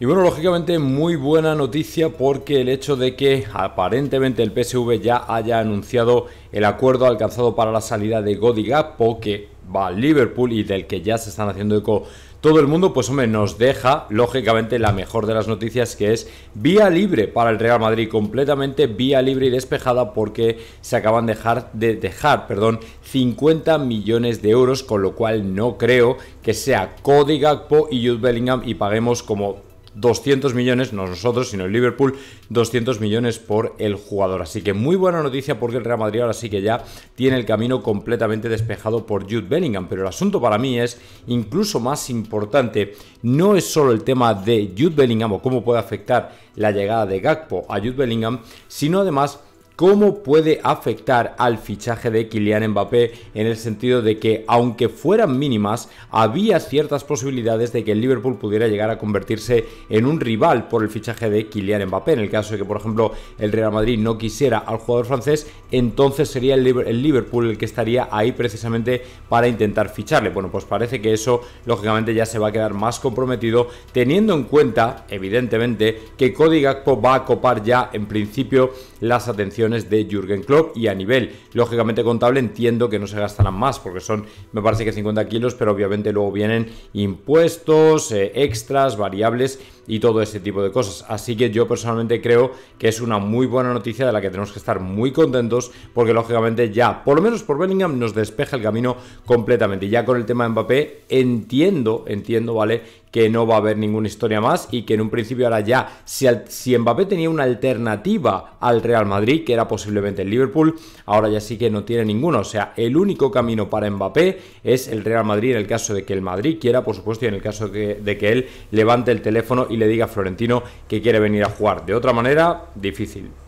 Y bueno, lógicamente muy buena noticia porque el hecho de que aparentemente el PSV ya haya anunciado el acuerdo alcanzado para la salida de Godi Gakpo que va a Liverpool y del que ya se están haciendo eco todo el mundo, pues hombre, nos deja lógicamente la mejor de las noticias que es vía libre para el Real Madrid, completamente vía libre y despejada porque se acaban de dejar, perdón, 50 millones de euros, con lo cual no creo que sea Cody Gakpo y Jude Bellingham y paguemos como 200 millones, no nosotros, sino el Liverpool, 200 millones por el jugador. Así que muy buena noticia porque el Real Madrid ahora sí que ya tiene el camino completamente despejado por Jude Bellingham. Pero el asunto para mí es incluso más importante. No es solo el tema de Jude Bellingham o cómo puede afectar la llegada de Gakpo a Jude Bellingham, sino además cómo puede afectar al fichaje de Kylian Mbappé en el sentido de que aunque fueran mínimas, había ciertas posibilidades de que el Liverpool pudiera llegar a convertirse en un rival por el fichaje de Kylian Mbappé. En el caso de que, por ejemplo, el Real Madrid no quisiera al jugador francés, entonces sería el Liverpool el que estaría ahí precisamente para intentar ficharle. Bueno, pues parece que eso lógicamente ya se va a quedar más comprometido teniendo en cuenta, evidentemente, que Cody Gakpo va a copar ya en principio las atenciones de Jürgen Klopp y a nivel lógicamente contable entiendo que no se gastarán más porque son me parece que 50 kilos pero obviamente luego vienen impuestos, eh, extras, variables y todo ese tipo de cosas. Así que yo personalmente creo que es una muy buena noticia de la que tenemos que estar muy contentos porque lógicamente ya, por lo menos por Bellingham, nos despeja el camino completamente. Ya con el tema de Mbappé entiendo, entiendo, ¿vale? que no va a haber ninguna historia más y que en un principio ahora ya, si, si Mbappé tenía una alternativa al Real Madrid, que era posiblemente el Liverpool, ahora ya sí que no tiene ninguna. O sea, el único camino para Mbappé es el Real Madrid en el caso de que el Madrid quiera, por supuesto, y en el caso de que, de que él levante el teléfono y le diga a Florentino que quiere venir a jugar. De otra manera, difícil.